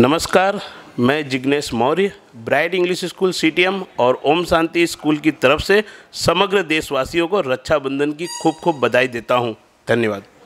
नमस्कार मैं Jignesh Maurya bright English school CTM और ओम शांति स्कूल की तरफ से समग्र देशवासियों को रक्षाबंधन की खूब खूब बधाई देता हूँ धन्यवाद